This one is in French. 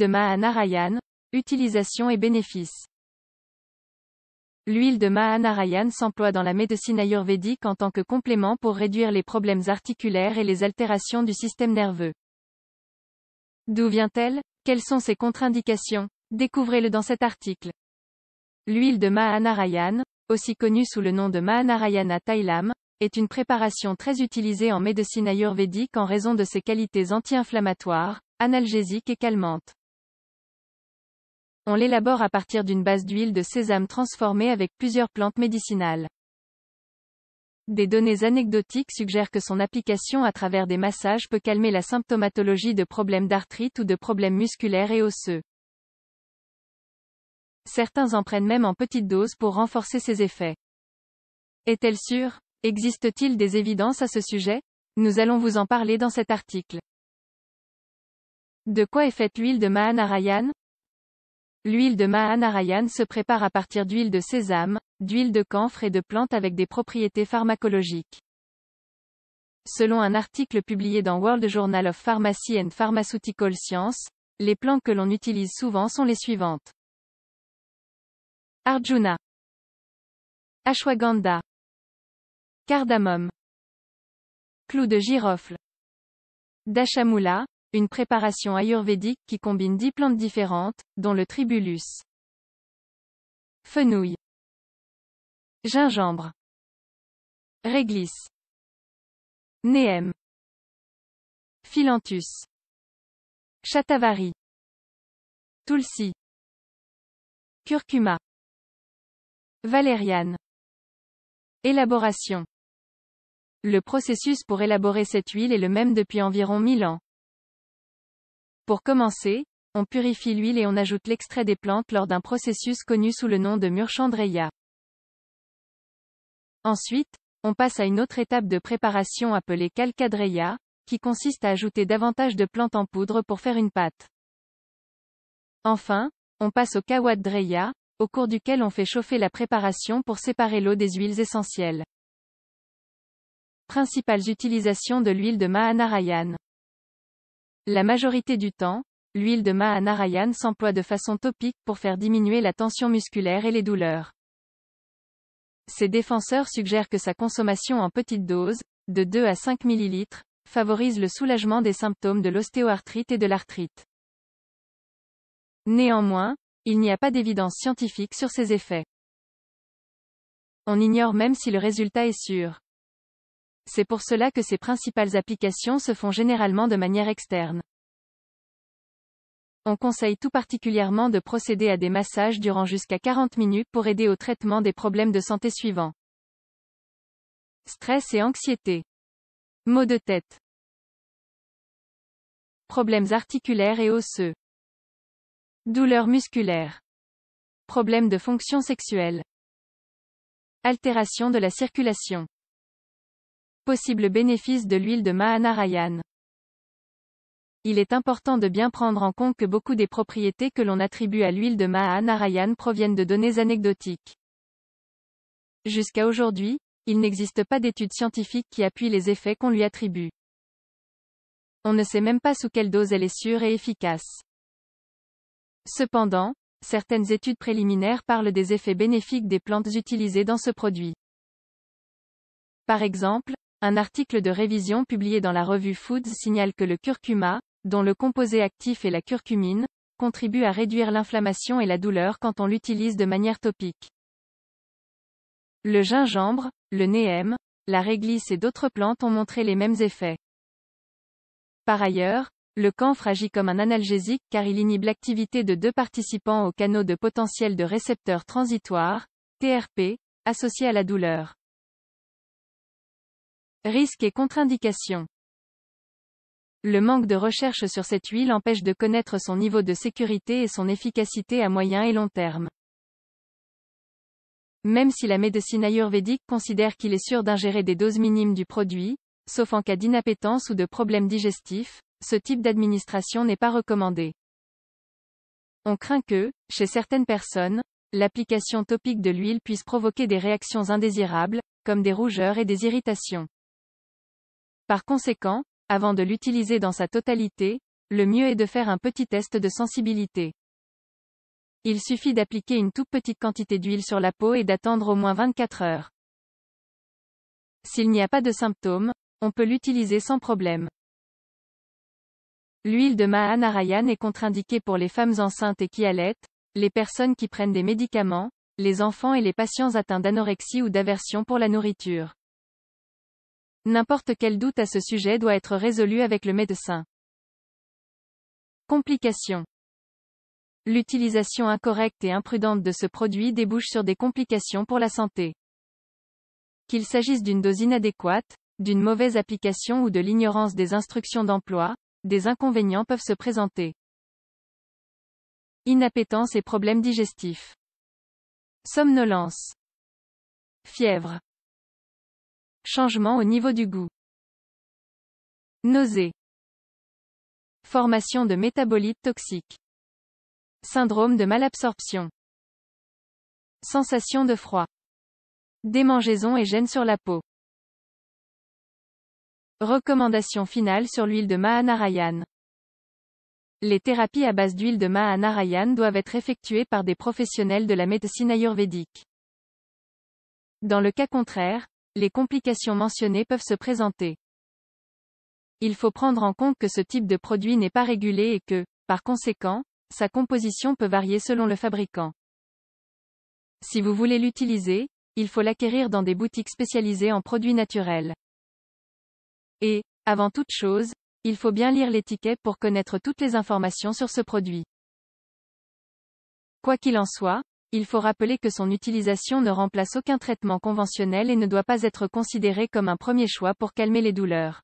de Mahanarayan, utilisation et bénéfices. L'huile de Mahanarayan s'emploie dans la médecine ayurvédique en tant que complément pour réduire les problèmes articulaires et les altérations du système nerveux. D'où vient-elle Quelles sont ses contre-indications Découvrez-le dans cet article. L'huile de Mahanarayan, aussi connue sous le nom de Mahanarayana Thailam, est une préparation très utilisée en médecine ayurvédique en raison de ses qualités anti-inflammatoires, analgésiques et calmantes. On l'élabore à partir d'une base d'huile de sésame transformée avec plusieurs plantes médicinales. Des données anecdotiques suggèrent que son application à travers des massages peut calmer la symptomatologie de problèmes d'arthrite ou de problèmes musculaires et osseux. Certains en prennent même en petite dose pour renforcer ses effets. Est-elle sûre Existe-t-il des évidences à ce sujet Nous allons vous en parler dans cet article. De quoi est faite l'huile de Mahanarayan L'huile de Mahanarayan se prépare à partir d'huile de sésame, d'huile de camphre et de plantes avec des propriétés pharmacologiques. Selon un article publié dans World Journal of Pharmacy and Pharmaceutical Science, les plantes que l'on utilise souvent sont les suivantes. Arjuna. Ashwagandha. Cardamome. Clou de girofle. Dashamula, une préparation ayurvédique qui combine dix plantes différentes, dont le tribulus. Fenouil. Gingembre. Réglisse. Néem. Philanthus. Chatavari. Tulsi. Curcuma. Valériane. Élaboration. Le processus pour élaborer cette huile est le même depuis environ mille ans. Pour commencer, on purifie l'huile et on ajoute l'extrait des plantes lors d'un processus connu sous le nom de murchandreya. Ensuite, on passe à une autre étape de préparation appelée Kalkadreya, qui consiste à ajouter davantage de plantes en poudre pour faire une pâte. Enfin, on passe au kawadreya, au cours duquel on fait chauffer la préparation pour séparer l'eau des huiles essentielles. Principales utilisations de l'huile de Mahanarayan la majorité du temps, l'huile de Narayan s'emploie de façon topique pour faire diminuer la tension musculaire et les douleurs. Ses défenseurs suggèrent que sa consommation en petite dose, de 2 à 5 ml, favorise le soulagement des symptômes de l'ostéoarthrite et de l'arthrite. Néanmoins, il n'y a pas d'évidence scientifique sur ses effets. On ignore même si le résultat est sûr. C'est pour cela que ces principales applications se font généralement de manière externe. On conseille tout particulièrement de procéder à des massages durant jusqu'à 40 minutes pour aider au traitement des problèmes de santé suivants. Stress et anxiété. Maux de tête. Problèmes articulaires et osseux. Douleurs musculaires. Problèmes de fonction sexuelle. Altération de la circulation possibles bénéfices de l'huile de Mahanarayan. Il est important de bien prendre en compte que beaucoup des propriétés que l'on attribue à l'huile de Mahanarayan proviennent de données anecdotiques. Jusqu'à aujourd'hui, il n'existe pas d'études scientifiques qui appuient les effets qu'on lui attribue. On ne sait même pas sous quelle dose elle est sûre et efficace. Cependant, certaines études préliminaires parlent des effets bénéfiques des plantes utilisées dans ce produit. Par exemple, un article de révision publié dans la revue Foods signale que le curcuma, dont le composé actif est la curcumine, contribue à réduire l'inflammation et la douleur quand on l'utilise de manière topique. Le gingembre, le néem, la réglisse et d'autres plantes ont montré les mêmes effets. Par ailleurs, le camphre agit comme un analgésique car il inhibe l'activité de deux participants aux canaux de potentiel de récepteurs transitoires, TRP, associés à la douleur. Risques et contre-indications Le manque de recherche sur cette huile empêche de connaître son niveau de sécurité et son efficacité à moyen et long terme. Même si la médecine ayurvédique considère qu'il est sûr d'ingérer des doses minimes du produit, sauf en cas d'inappétence ou de problèmes digestifs, ce type d'administration n'est pas recommandé. On craint que, chez certaines personnes, l'application topique de l'huile puisse provoquer des réactions indésirables, comme des rougeurs et des irritations. Par conséquent, avant de l'utiliser dans sa totalité, le mieux est de faire un petit test de sensibilité. Il suffit d'appliquer une toute petite quantité d'huile sur la peau et d'attendre au moins 24 heures. S'il n'y a pas de symptômes, on peut l'utiliser sans problème. L'huile de Mahanarayan est contre-indiquée pour les femmes enceintes et qui allaitent, les personnes qui prennent des médicaments, les enfants et les patients atteints d'anorexie ou d'aversion pour la nourriture. N'importe quel doute à ce sujet doit être résolu avec le médecin. Complications. L'utilisation incorrecte et imprudente de ce produit débouche sur des complications pour la santé. Qu'il s'agisse d'une dose inadéquate, d'une mauvaise application ou de l'ignorance des instructions d'emploi, des inconvénients peuvent se présenter. Inappétence et problèmes digestifs. Somnolence. Fièvre. Changement au niveau du goût. Nausée. Formation de métabolites toxiques. Syndrome de malabsorption. Sensation de froid. Démangeaison et gêne sur la peau. Recommandation finale sur l'huile de Mahanarayan. Les thérapies à base d'huile de Mahanarayan doivent être effectuées par des professionnels de la médecine ayurvédique. Dans le cas contraire, les complications mentionnées peuvent se présenter. Il faut prendre en compte que ce type de produit n'est pas régulé et que, par conséquent, sa composition peut varier selon le fabricant. Si vous voulez l'utiliser, il faut l'acquérir dans des boutiques spécialisées en produits naturels. Et, avant toute chose, il faut bien lire l'étiquette pour connaître toutes les informations sur ce produit. Quoi qu'il en soit, il faut rappeler que son utilisation ne remplace aucun traitement conventionnel et ne doit pas être considérée comme un premier choix pour calmer les douleurs.